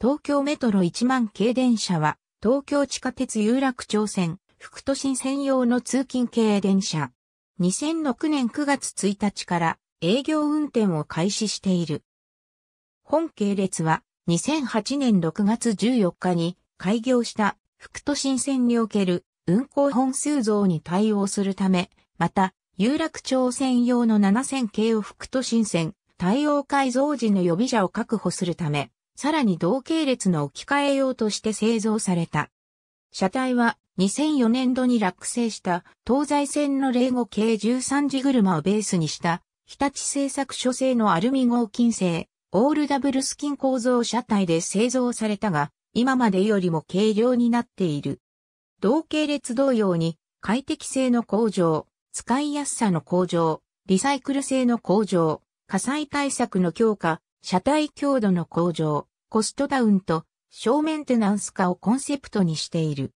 東京メトロ1万系電車は、東京地下鉄有楽町線、副都心専用の通勤系電車。2006年9月1日から営業運転を開始している。本系列は2008年6月14日に開業した副都心線における運行本数増に対応するため、また有楽町専用の7000系を副都心線対応改造時の予備車を確保するため、さらに同系列の置き換え用として製造された。車体は2004年度に落成した東西線の0 5系13時車をベースにした日立製作所製のアルミ合金製オールダブルスキン構造車体で製造されたが今までよりも軽量になっている。同系列同様に快適性の向上、使いやすさの向上、リサイクル性の向上、火災対策の強化、車体強度の向上、コストダウンと小メンテナンス化をコンセプトにしている。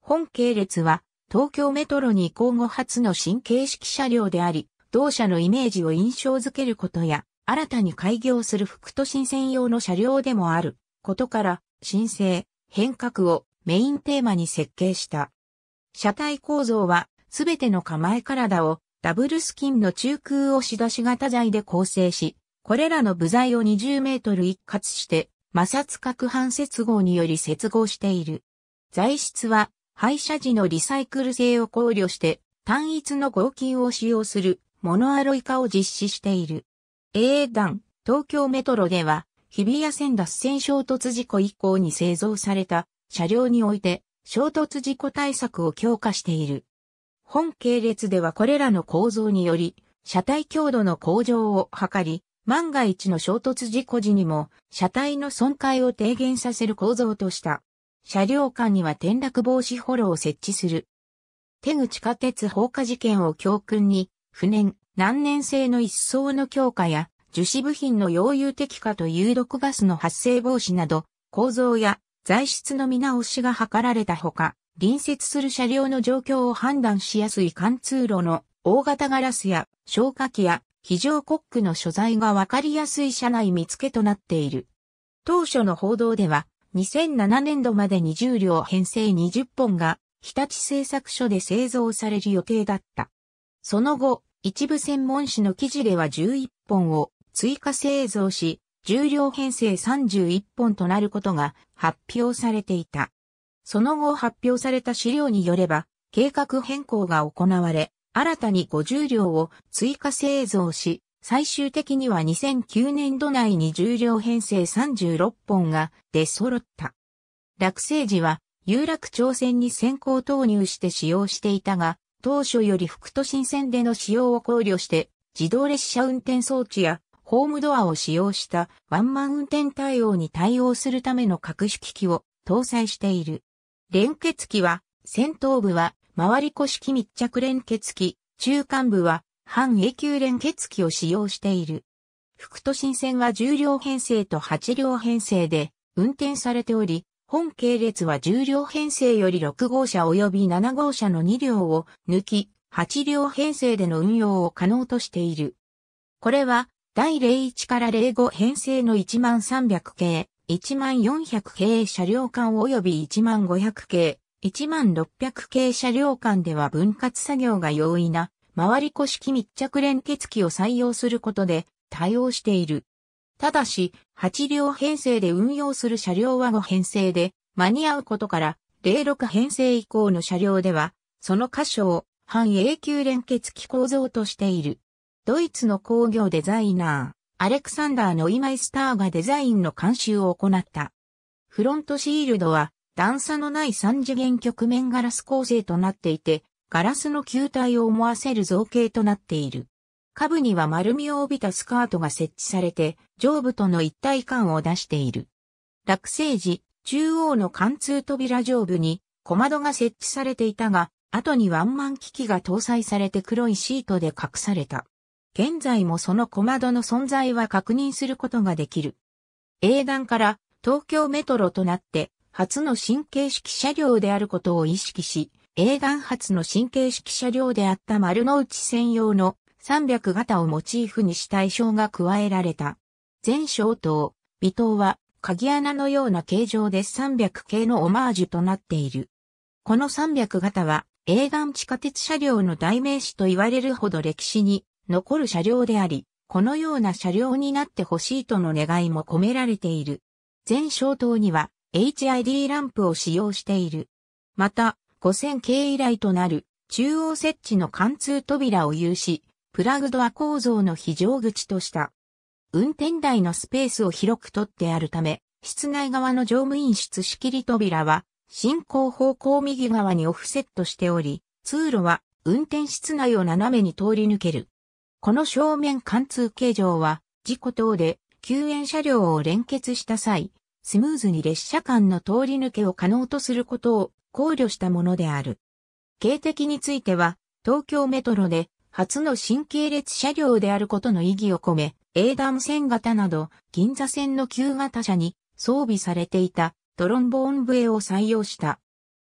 本系列は東京メトロに移行後初の新形式車両であり、同社のイメージを印象づけることや、新たに開業する副都心専用の車両でもあることから、新生、変革をメインテーマに設計した。車体構造は、すべての構え体をダブルスキンの中空押し出し型材で構成し、これらの部材を20メートル一括して摩擦角反接合により接合している。材質は、廃車時のリサイクル性を考慮して、単一の合金を使用する、モノアロイ化を実施している。a 段、東京メトロでは、日比谷線脱線衝突事故以降に製造された車両において衝突事故対策を強化している。本系列ではこれらの構造により車体強度の向上を図り、万が一の衝突事故時にも、車体の損壊を低減させる構造とした。車両間には転落防止ホロを設置する。手口地下鉄放火事件を教訓に、不燃、難燃性の一層の強化や、樹脂部品の溶融的化と有毒ガスの発生防止など、構造や材質の見直しが図られたほか、隣接する車両の状況を判断しやすい貫通路の大型ガラスや消火器や非常コックの所在がわかりやすい社内見つけとなっている。当初の報道では、2007年度までに重0両編成20本が、日立製作所で製造される予定だった。その後、一部専門誌の記事では11本を追加製造し、重量編成31本となることが発表されていた。その後発表された資料によれば、計画変更が行われ、新たに50両を追加製造し、最終的には2009年度内に10両編成36本が出揃った。落成時は有楽町線に先行投入して使用していたが、当初より副都心線での使用を考慮して、自動列車運転装置やホームドアを使用したワンマン運転対応に対応するための各し機器を搭載している。連結機は、先頭部は回り腰機密着連結機、中間部は半永久連結機を使用している。副都心線は10両編成と8両編成で運転されており、本系列は10両編成より6号車及び7号車の2両を抜き、8両編成での運用を可能としている。これは、第01から05編成の1300系、1400系車両間及び1500系、1600系車両間では分割作業が容易な、回り越式密着連結機を採用することで対応している。ただし、8両編成で運用する車両は5編成で間に合うことから、06編成以降の車両では、その箇所を半永久連結機構造としている。ドイツの工業デザイナー、アレクサンダー・ノイマイスターがデザインの監修を行った。フロントシールドは段差のない三次元曲面ガラス構成となっていて、ガラスの球体を思わせる造形となっている。下部には丸みを帯びたスカートが設置されて、上部との一体感を出している。落成時、中央の貫通扉上部に小窓が設置されていたが、後にワンマン機器が搭載されて黒いシートで隠された。現在もその小窓の存在は確認することができる。英断から東京メトロとなって初の神経式車両であることを意識し、英断初の神経式車両であった丸の内専用の300型をモチーフにした衣装が加えられた。全小塔、微塔は鍵穴のような形状で300系のオマージュとなっている。この300型は英断地下鉄車両の代名詞と言われるほど歴史に残る車両であり、このような車両になってほしいとの願いも込められている。全小塔には HID ランプを使用している。また、5000系以来となる中央設置の貫通扉を有し、プラグドア構造の非常口とした。運転台のスペースを広く取ってあるため、室内側の乗務員室仕切り扉は、進行方向右側にオフセットしており、通路は運転室内を斜めに通り抜ける。この正面貫通形状は、事故等で救援車両を連結した際、スムーズに列車間の通り抜けを可能とすることを考慮したものである。警笛については、東京メトロで初の新系列車両であることの意義を込め、英断線型など、銀座線の旧型車に装備されていたトロンボーン笛を採用した。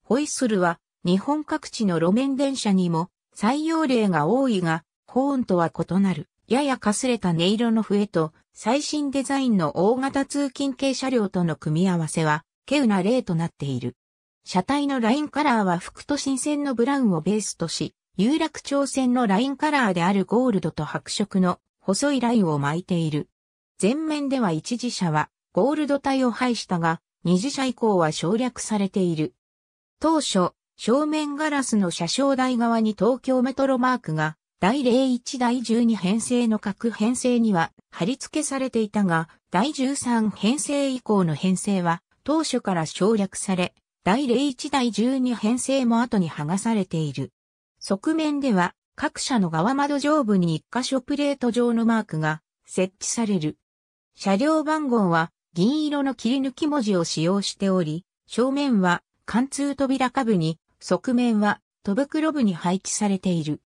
ホイッスルは日本各地の路面電車にも採用例が多いが、ホーンとは異なる、ややかすれた音色の笛と最新デザインの大型通勤系車両との組み合わせは、稀有な例となっている。車体のラインカラーは副都心線のブラウンをベースとし、有楽町線のラインカラーであるゴールドと白色の細いラインを巻いている。前面では一時車はゴールド体を配したが、二次車以降は省略されている。当初、正面ガラスの車掌台側に東京メトロマークが第01第12編成の各編成には貼り付けされていたが、第13編成以降の編成は当初から省略され、第01第12編成も後に剥がされている。側面では各社の側窓上部に一箇所プレート状のマークが設置される。車両番号は銀色の切り抜き文字を使用しており、正面は貫通扉下部に、側面は戸袋部に配置されている。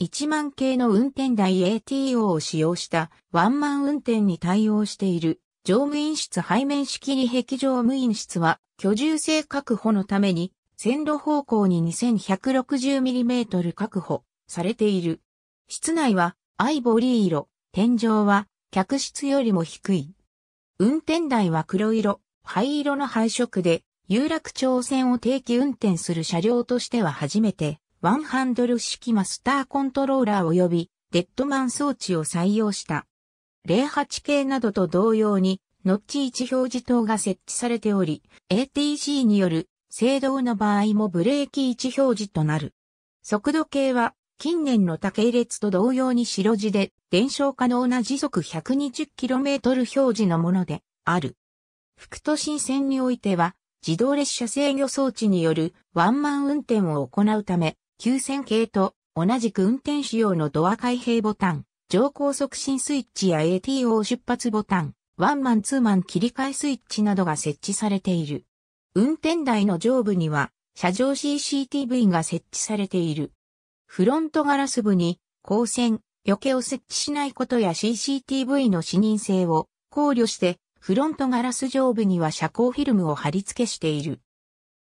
1万系の運転台 ATO を使用したワンマン運転に対応している乗務員室背面式に壁乗務員室は居住性確保のために線路方向に 2160mm 確保されている。室内はアイボリー色、天井は客室よりも低い。運転台は黒色、灰色の配色で有楽町線を定期運転する車両としては初めてワンハンドル式マスターコントローラー及びデッドマン装置を採用した。08系などと同様に、ノッチ位置表示灯が設置されており、ATC による制動の場合もブレーキ位置表示となる。速度計は近年の竹列と同様に白地で伝承可能な時速 120km 表示のものである。副都心線においては自動列車制御装置によるワンマン運転を行うため急線系と同じく運転手用のドア開閉ボタン、乗降促進スイッチや ATO 出発ボタン、ワンマンツーマン切り替えスイッチなどが設置されている。運転台の上部には、車上 CCTV が設置されている。フロントガラス部に、光線、余計を設置しないことや CCTV の視認性を考慮して、フロントガラス上部には遮光フィルムを貼り付けしている。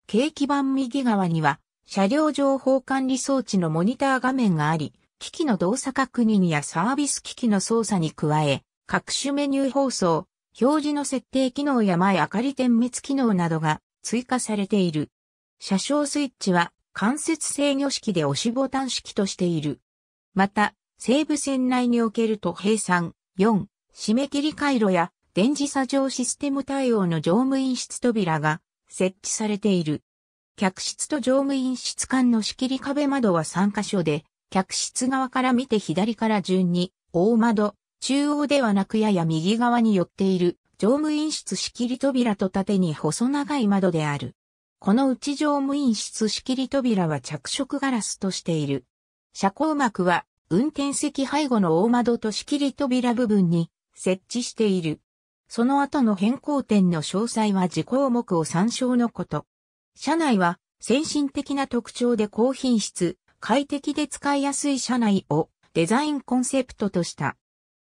景気板右側には車両情報管理装置のモニター画面があり、機器の動作確認やサービス機器の操作に加え、各種メニュー放送、表示の設定機能や前明かり点滅機能などが追加されている。車掌スイッチは間接制御式で押しボタン式としている。また、西武線内におけると閉山4、締め切り回路や電磁作業システム対応の乗務員室扉が設置されている。客室と乗務員室間の仕切り壁窓は3箇所で、客室側から見て左から順に、大窓、中央ではなくやや右側に寄っている、乗務員室仕切り扉と縦に細長い窓である。このうち乗務員室仕切り扉は着色ガラスとしている。車高膜は、運転席背後の大窓と仕切り扉部分に設置している。その後の変更点の詳細は事項目を参照のこと。車内は先進的な特徴で高品質、快適で使いやすい車内をデザインコンセプトとした。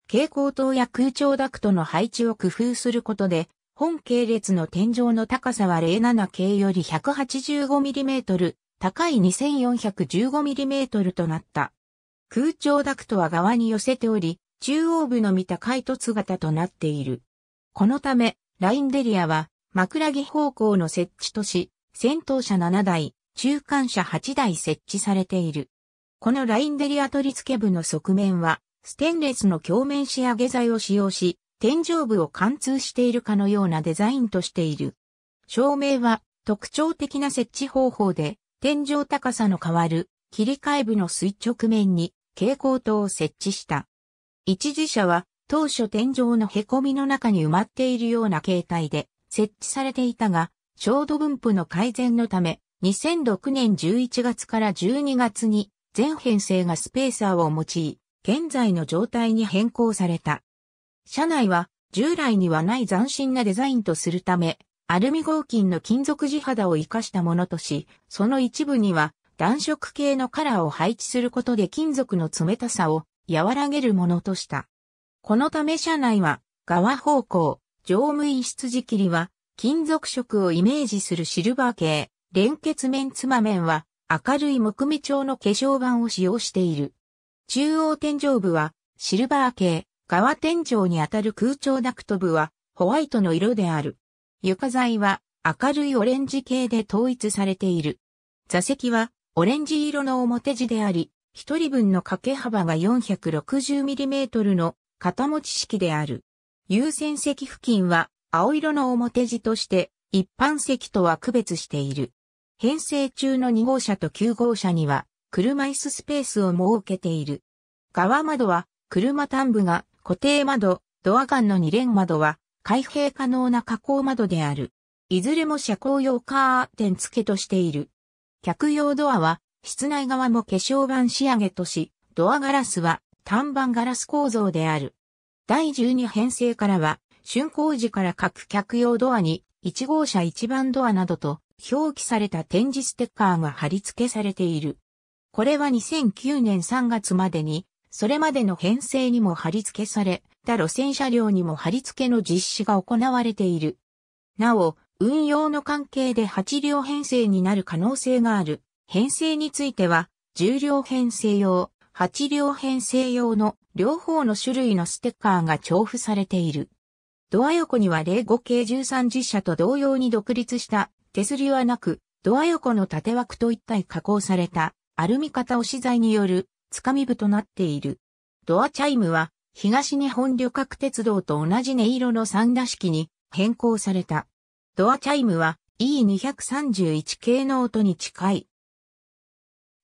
蛍光灯や空調ダクトの配置を工夫することで、本系列の天井の高さは0 7系より 185mm、高い 2415mm となった。空調ダクトは側に寄せており、中央部の見た開突型となっている。このため、ラインデリアは枕木方向の設置とし、戦闘車7台、中間車8台設置されている。このラインデリア取り付け部の側面は、ステンレスの鏡面仕上げ材を使用し、天井部を貫通しているかのようなデザインとしている。照明は特徴的な設置方法で、天井高さの変わる切り替え部の垂直面に蛍光灯を設置した。一時車は当初天井の凹みの中に埋まっているような形態で設置されていたが、照度分布の改善のため、2006年11月から12月に全編成がスペーサーを用い、現在の状態に変更された。車内は従来にはない斬新なデザインとするため、アルミ合金の金属地肌を活かしたものとし、その一部には暖色系のカラーを配置することで金属の冷たさを和らげるものとした。このため車内は側方向、乗務員室仕切りは金属色をイメージするシルバー系、連結面つま面は明るい木目調の化粧板を使用している。中央天井部はシルバー系、側天井にあたる空調ダクト部はホワイトの色である。床材は明るいオレンジ系で統一されている。座席はオレンジ色の表地であり、一人分の掛け幅が 460mm の型持ち式である。優先席付近は青色の表地として一般席とは区別している。編成中の2号車と9号車には車椅子スペースを設けている。側窓は車端部が固定窓、ドア間の2連窓は開閉可能な加工窓である。いずれも車高用カーテン付けとしている。客用ドアは室内側も化粧板仕上げとし、ドアガラスは単板ガラス構造である。第12編成からは竣工時から各客用ドアに1号車1番ドアなどと表記された展示ステッカーが貼り付けされている。これは2009年3月までに、それまでの編成にも貼り付けされ、他路線車両にも貼り付けの実施が行われている。なお、運用の関係で8両編成になる可能性がある。編成については、10両編成用、8両編成用の両方の種類のステッカーが重複されている。ドア横には05系13実車と同様に独立した手すりはなく、ドア横の縦枠と一体加工されたアルミ型押し材によるつかみ部となっている。ドアチャイムは東日本旅客鉄道と同じ音色の三打式に変更された。ドアチャイムは E231 系の音に近い。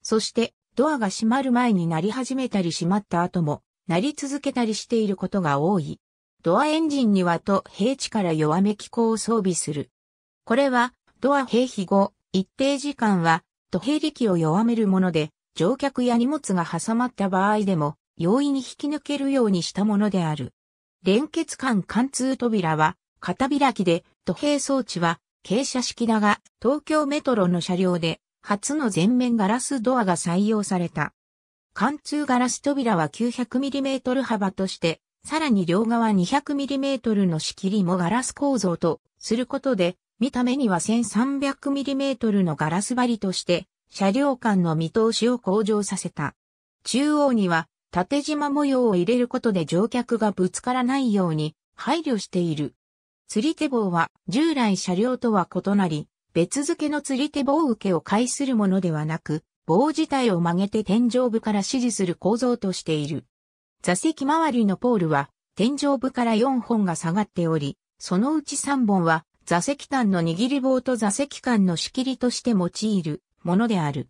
そしてドアが閉まる前になり始めたり閉まった後も、なり続けたりしていることが多い。ドアエンジンにはと平地から弱め機構を装備する。これは、ドア閉飛後、一定時間は、土平力を弱めるもので、乗客や荷物が挟まった場合でも、容易に引き抜けるようにしたものである。連結管貫通扉は、片開きで、土平装置は、傾斜式だが、東京メトロの車両で、初の全面ガラスドアが採用された。貫通ガラス扉は 900mm 幅として、さらに両側 200mm の仕切りもガラス構造とすることで、見た目には 1300mm のガラス張りとして、車両間の見通しを向上させた。中央には縦縞模様を入れることで乗客がぶつからないように配慮している。釣り手棒は従来車両とは異なり、別付けの釣り手棒受けを介するものではなく、棒自体を曲げて天井部から指示する構造としている。座席周りのポールは天井部から4本が下がっており、そのうち3本は座席端の握り棒と座席間の仕切りとして用いるものである。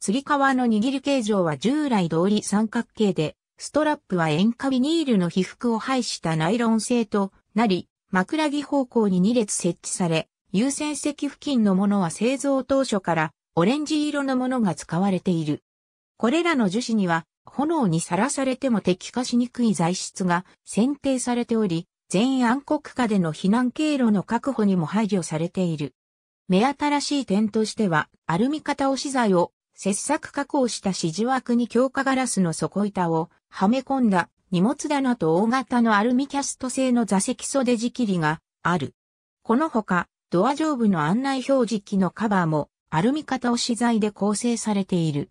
釣り革の握り形状は従来通り三角形で、ストラップは塩化ビニールの被覆を配したナイロン製となり、枕木方向に2列設置され、優先席付近のものは製造当初からオレンジ色のものが使われている。これらの樹脂には炎にさらされても敵化しにくい材質が選定されており、全暗黒下での避難経路の確保にも排除されている。目新しい点としては、アルミ型押し材を切削加工した指示枠に強化ガラスの底板をはめ込んだ荷物棚と大型のアルミキャスト製の座席袖仕切りがある。このほか、ドア上部の案内表示機のカバーもアルミ型押し材で構成されている。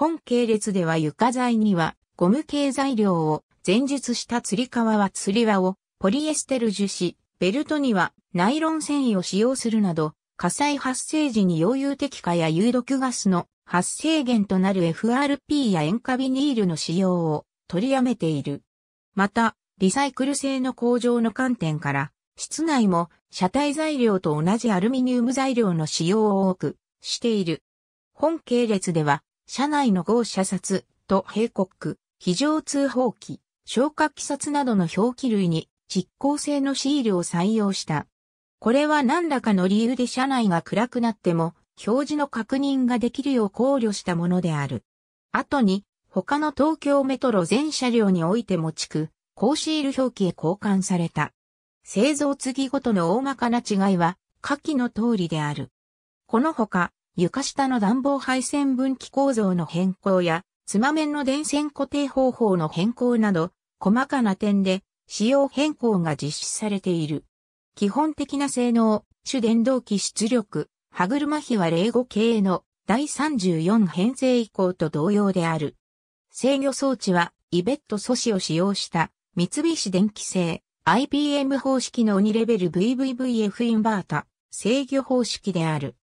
本系列では床材にはゴム系材料を前述した釣り革は釣り輪をポリエステル樹脂、ベルトにはナイロン繊維を使用するなど、火災発生時に溶融滴化や有毒ガスの発生源となる FRP や塩化ビニールの使用を取りやめている。また、リサイクル性の向上の観点から、室内も車体材料と同じアルミニウム材料の使用を多くしている。本系列では車内の号車札と警区、非常通報機、消火器札などの表記類に実効性のシールを採用した。これは何らかの理由で車内が暗くなっても表示の確認ができるよう考慮したものである。後に他の東京メトロ全車両においても地区、高シール表記へ交換された。製造次ごとの大まかな違いは下記の通りである。このほか床下の暖房配線分岐構造の変更や、妻面の電線固定方法の変更など、細かな点で仕様変更が実施されている。基本的な性能、主電動機出力、歯車比は05系の第34編成以降と同様である。制御装置はイベット素子を使用した三菱電機製 IBM 方式の2レベル VVVF インバータ制御方式である。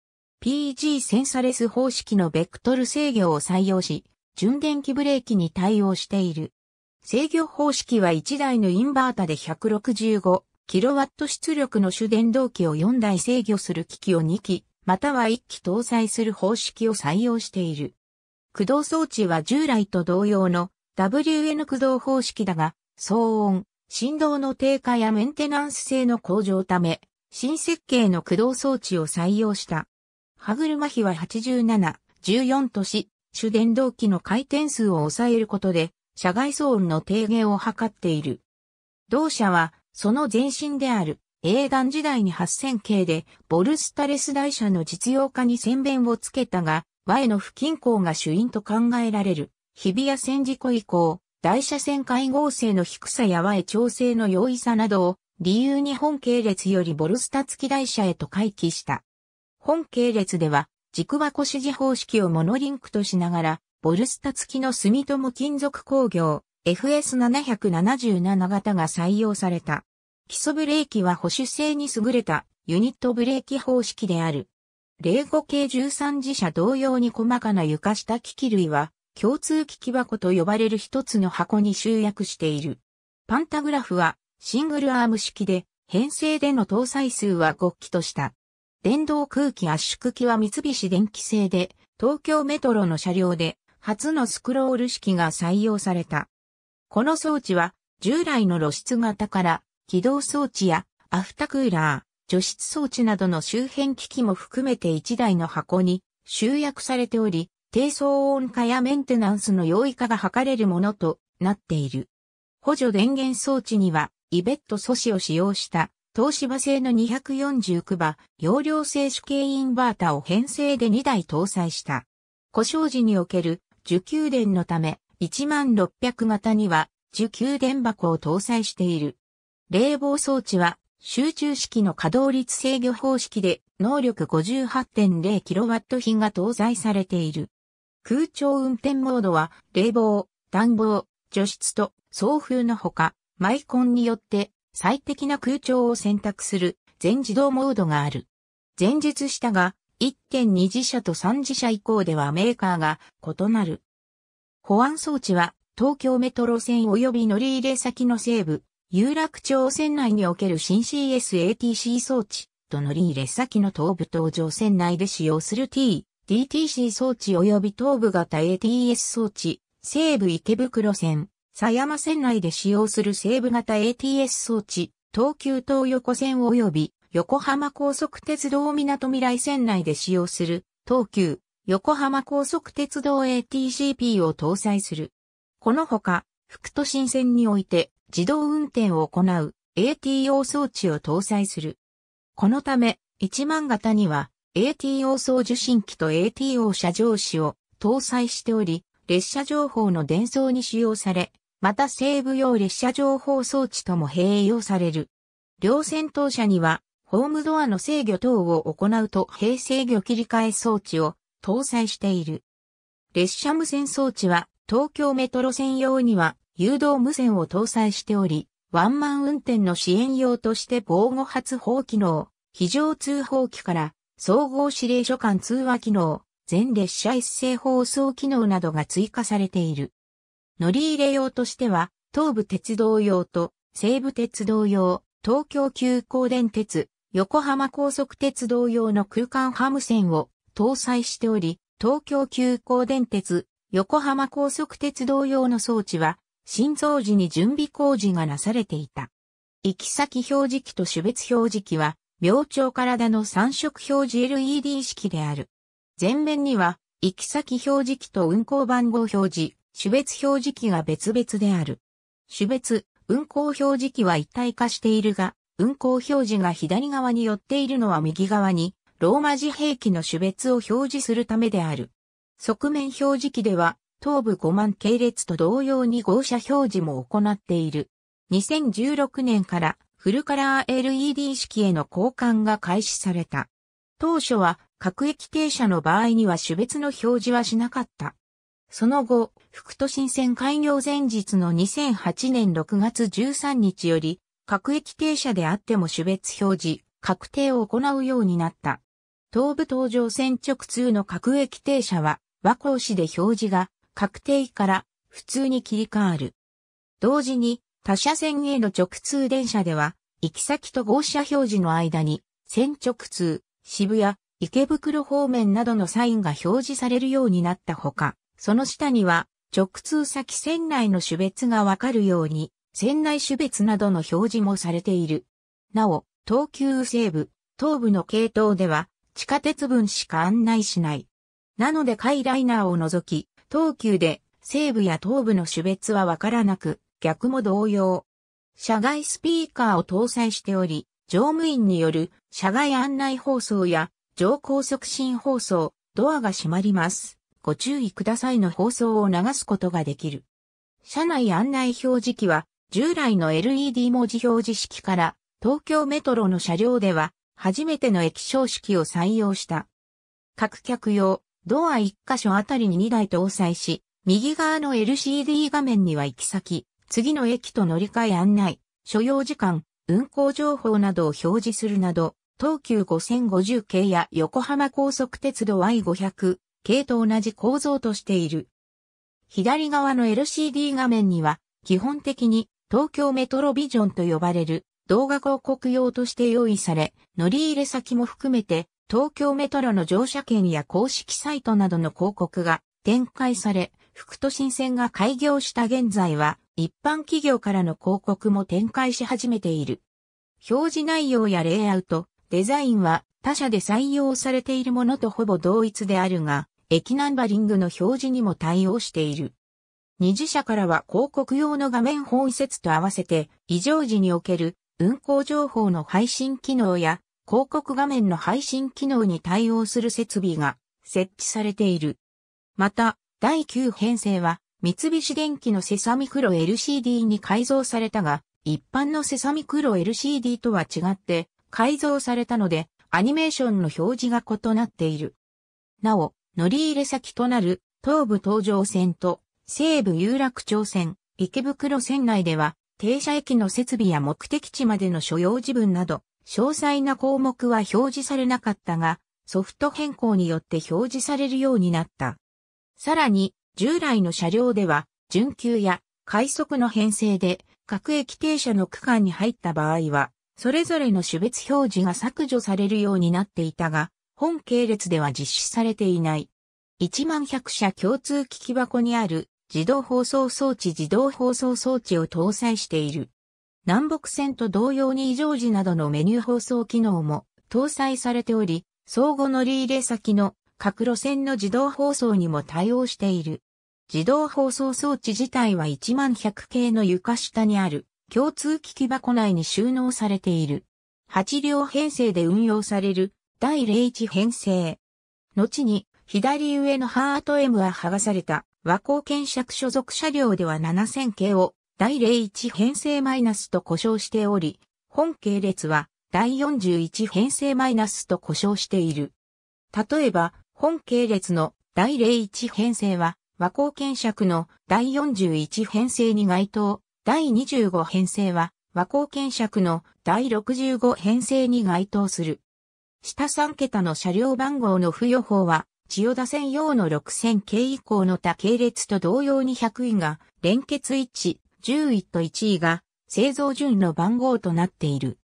PG センサレス方式のベクトル制御を採用し、純電気ブレーキに対応している。制御方式は1台のインバータで 165kW 出力の主電動機を4台制御する機器を2機、または1機搭載する方式を採用している。駆動装置は従来と同様の WN 駆動方式だが、騒音、振動の低下やメンテナンス性の向上ため、新設計の駆動装置を採用した。歯車比は87、14とし、主電動機の回転数を抑えることで、車外騒音の低減を図っている。同社は、その前身である、英断時代に8000系で、ボルスタレス台車の実用化に宣弁をつけたが、前の不均衡が主因と考えられる。日比谷線事故以降、台車線会合性の低さや和へ調整の容易さなどを、理由に本系列よりボルスタ付き台車へと回帰した。本系列では、軸箱支持方式をモノリンクとしながら、ボルスタ付きの住友金属工業 FS777 型が採用された。基礎ブレーキは保守性に優れたユニットブレーキ方式である。例語系13自社同様に細かな床下機器類は共通機器箱と呼ばれる一つの箱に集約している。パンタグラフはシングルアーム式で編成での搭載数は5機とした。電動空気圧縮機は三菱電機製で、東京メトロの車両で初のスクロール式が採用された。この装置は従来の露出型から起動装置やアフタクーラー、除湿装置などの周辺機器も含めて1台の箱に集約されており、低騒音化やメンテナンスの容易化が図れるものとなっている。補助電源装置にはイベット素子を使用した東芝製の249馬、容量静止系インバータを編成で2台搭載した。故障時における受給電のため、1600型には受給電箱を搭載している。冷房装置は集中式の稼働率制御方式で能力 58.0kW 品が搭載されている。空調運転モードは冷房、暖房、除湿と送風のほか、マイコンによって最適な空調を選択する全自動モードがある。前述したが、1.2次車と3次車以降ではメーカーが異なる。保安装置は東京メトロ線及び乗り入れ先の西部、有楽町線内における新 CSATC 装置と乗り入れ先の東部東上線内で使用する T、DTC 装置及び東部型 ATS 装置、西部池袋線、狭山線内で使用する西部型 ATS 装置、東急東横線及び横浜高速鉄道港未来線内で使用する東急横浜高速鉄道 ATCP を搭載する。このほか、副都心線において自動運転を行う ATO 装置を搭載する。このため、1万型には ATO 送受信機と ATO 車上紙を搭載しており、列車情報の伝送に使用され、また西部用列車情報装置とも併用される。両戦闘車には、ホームドアの制御等を行うと平制御切り替え装置を搭載している。列車無線装置は東京メトロ専用には誘導無線を搭載しており、ワンマン運転の支援用として防護発砲機能、非常通報機から総合指令所間通話機能、全列車一斉放送機能などが追加されている。乗り入れ用としては、東武鉄道用と西武鉄道用、東京急行電鉄、横浜高速鉄道用の空間ハム線を搭載しており、東京急行電鉄、横浜高速鉄道用の装置は、新造時に準備工事がなされていた。行き先表示器と種別表示器は、明朝体の三色表示 LED 式である。前面には、行き先表示器と運行番号表示、種別表示器が別々である。種別、運行表示器は一体化しているが、運行表示が左側に寄っているのは右側に、ローマ字兵器の種別を表示するためである。側面表示器では、東部5万系列と同様に号車表示も行っている。2016年からフルカラー LED 式への交換が開始された。当初は各駅停車の場合には種別の表示はしなかった。その後、副都心線開業前日の2008年6月13日より、各駅停車であっても種別表示、確定を行うようになった。東武東上線直通の各駅停車は、和光市で表示が確定から普通に切り替わる。同時に、他車線への直通電車では、行き先と号車表示の間に、線直通、渋谷、池袋方面などのサインが表示されるようになったほか、その下には、直通先船内の種別がわかるように、船内種別などの表示もされている。なお、東急西部、東部の系統では、地下鉄分しか案内しない。なので海ライナーを除き、東急で西部や東部の種別はわからなく、逆も同様。社外スピーカーを搭載しており、乗務員による社外案内放送や乗降促進放送、ドアが閉まります。ご注意くださいの放送を流すことができる。車内案内表示器は従来の LED 文字表示式から東京メトロの車両では初めての液晶式を採用した。各客用、ドア1箇所あたりに2台搭載し、右側の LCD 画面には行き先、次の駅と乗り換え案内、所要時間、運行情報などを表示するなど、東急5050系や横浜高速鉄道 y 5 0 0系と同じ構造としている。左側の LCD 画面には、基本的に東京メトロビジョンと呼ばれる動画広告用として用意され、乗り入れ先も含めて東京メトロの乗車券や公式サイトなどの広告が展開され、福都新線が開業した現在は一般企業からの広告も展開し始めている。表示内容やレイアウト、デザインは他社で採用されているものとほぼ同一であるが、駅ナンバリングの表示にも対応している。二次社からは広告用の画面本説と合わせて、異常時における運行情報の配信機能や広告画面の配信機能に対応する設備が設置されている。また、第9編成は、三菱電機のセサミクロ LCD に改造されたが、一般のセサミクロ LCD とは違って改造されたので、アニメーションの表示が異なっている。なお、乗り入れ先となる東武東上線と西武有楽町線、池袋線内では停車駅の設備や目的地までの所要時分など詳細な項目は表示されなかったがソフト変更によって表示されるようになった。さらに従来の車両では準急や快速の編成で各駅停車の区間に入った場合はそれぞれの種別表示が削除されるようになっていたが、本系列では実施されていない。1万100社共通聞き箱にある自動放送装置自動放送装置を搭載している。南北線と同様に異常時などのメニュー放送機能も搭載されており、相互乗り入れ先の各路線の自動放送にも対応している。自動放送装置自体は1万100系の床下にある共通聞き箱内に収納されている。8両編成で運用される第01編成。後に、左上のハート M は剥がされた、和光検釈所属車両では7000系を、第01編成マイナスと故障しており、本系列は、第41編成マイナスと故障している。例えば、本系列の第01編成は、和光検釈の第41編成に該当、第25編成は、和光検釈の第65編成に該当する。下3桁の車両番号の付与法は、千代田線用の6000系以降の他系列と同様に100位が、連結1、10位と1位が、製造順の番号となっている。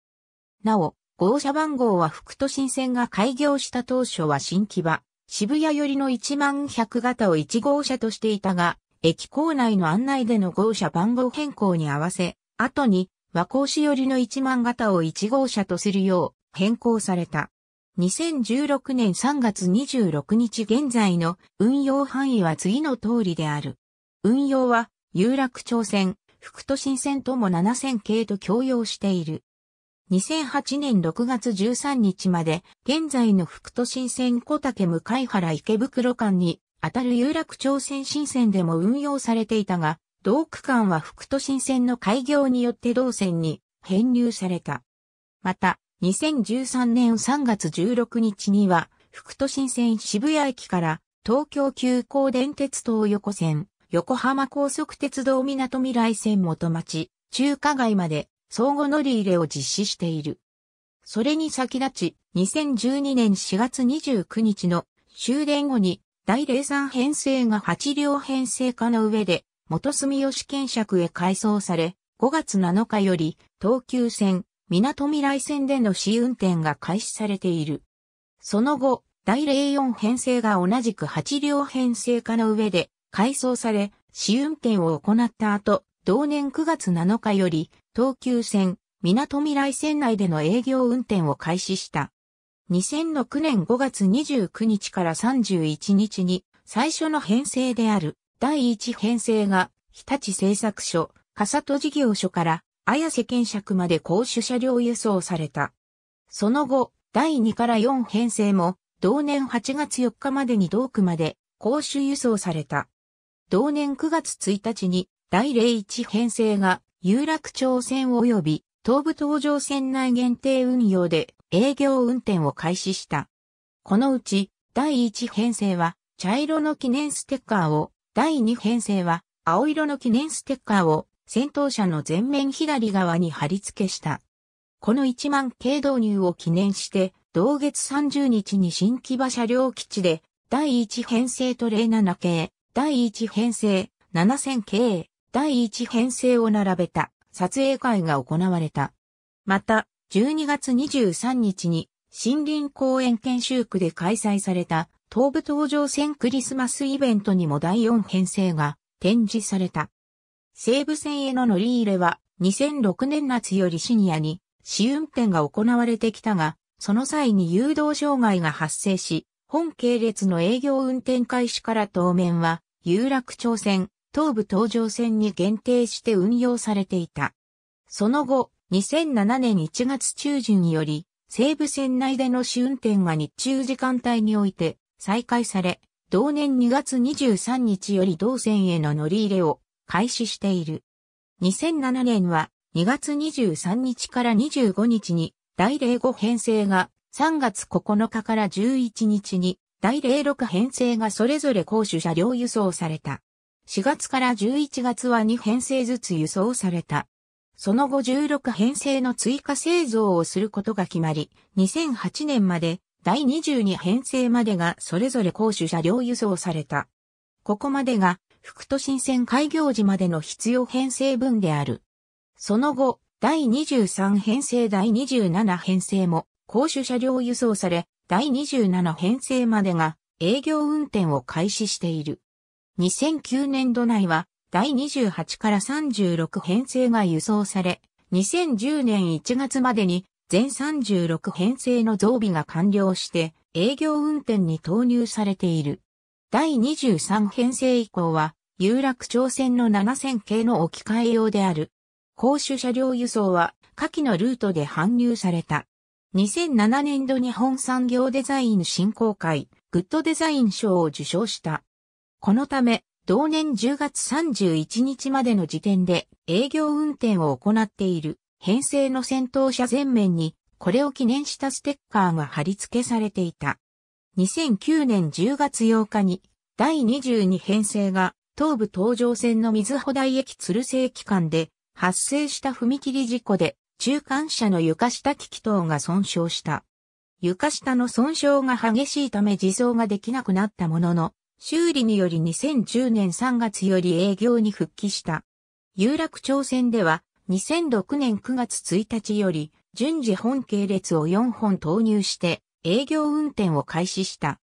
なお、号車番号は副都心線が開業した当初は新木場、渋谷寄りの1万100型を1号車としていたが、駅構内の案内での号車番号変更に合わせ、後に和光市寄りの1万型を1号車とするよう変更された。2016年3月26日現在の運用範囲は次の通りである。運用は有楽町線、福都新線とも7000系と共用している。2008年6月13日まで、現在の福都新線小竹向原池袋間に、あたる有楽町線新線でも運用されていたが、同区間は福都新線の開業によって同線に編入された。また、2013年3月16日には、福都新線渋谷駅から東京急行電鉄東横線、横浜高速鉄道港未来線元町、中華街まで相互乗り入れを実施している。それに先立ち、2012年4月29日の終電後に第0山編成が8両編成化の上で元住吉検釈へ改装され、5月7日より東急線港未来線での試運転が開始されている。その後、第04編成が同じく8両編成化の上で改装され、試運転を行った後、同年9月7日より、東急線、港未来線内での営業運転を開始した。2006年5月29日から31日に、最初の編成である、第1編成が、日立製作所、笠戸事業所から、綾瀬検釈まで公主車両輸送された。その後、第2から4編成も、同年8月4日までに同区まで公主輸送された。同年9月1日に、第01編成が有楽町線及び東武東上線内限定運用で営業運転を開始した。このうち第1編成は茶色の記念ステッカーを、第2編成は青色の記念ステッカーを先頭車の前面左側に貼り付けした。この1万系導入を記念して、同月30日に新木場車両基地で、第1編成トレー7系、第1編成7000系、第1編成を並べた撮影会が行われた。また、12月23日に森林公園研修区で開催された東武東上線クリスマスイベントにも第4編成が展示された。西武線への乗り入れは2006年夏よりシニアに試運転が行われてきたが、その際に誘導障害が発生し、本系列の営業運転開始から当面は、有楽町線、東武東上線に限定して運用されていた。その後、2007年1月中旬より、西武線内での試運転が日中時間帯において再開され、同年2月23日より同線への乗り入れを開始している。2007年は2月23日から25日に第05編成が3月9日から11日に第06編成がそれぞれ公主車両輸送された。4月から11月は2編成ずつ輸送された。その後16編成の追加製造をすることが決まり、2008年まで第22編成までがそれぞれ公主車両輸送された。ここまでが副都心線開業時までの必要編成分である。その後、第23編成第27編成も、公主車両輸送され、第27編成までが営業運転を開始している。2009年度内は、第28から36編成が輸送され、2010年1月までに全36編成の増備が完了して営業運転に投入されている。第23編成以降は、有楽町線の7000系の置き換え用である。公衆車両輸送は、下記のルートで搬入された。2007年度日本産業デザイン振興会、グッドデザイン賞を受賞した。このため、同年10月31日までの時点で営業運転を行っている編成の先頭車前面にこれを記念したステッカーが貼り付けされていた。2009年10月8日に第22編成が東武東上線の水穂台駅鶴瀬駅間で発生した踏切事故で中間車の床下機器等が損傷した。床下の損傷が激しいため自走ができなくなったものの、修理により2010年3月より営業に復帰した。有楽町線では2006年9月1日より順次本系列を4本投入して営業運転を開始した。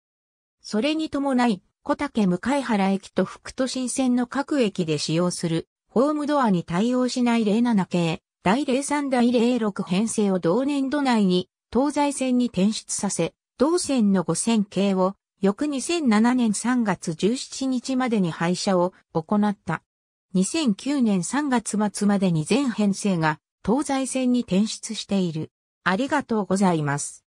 それに伴い、小竹向原駅と福都新線の各駅で使用するホームドアに対応しない07系、第03第06編成を同年度内に東西線に転出させ、同線の5000系を翌2007年3月17日までに廃車を行った。2009年3月末までに全編成が東西線に転出している。ありがとうございます。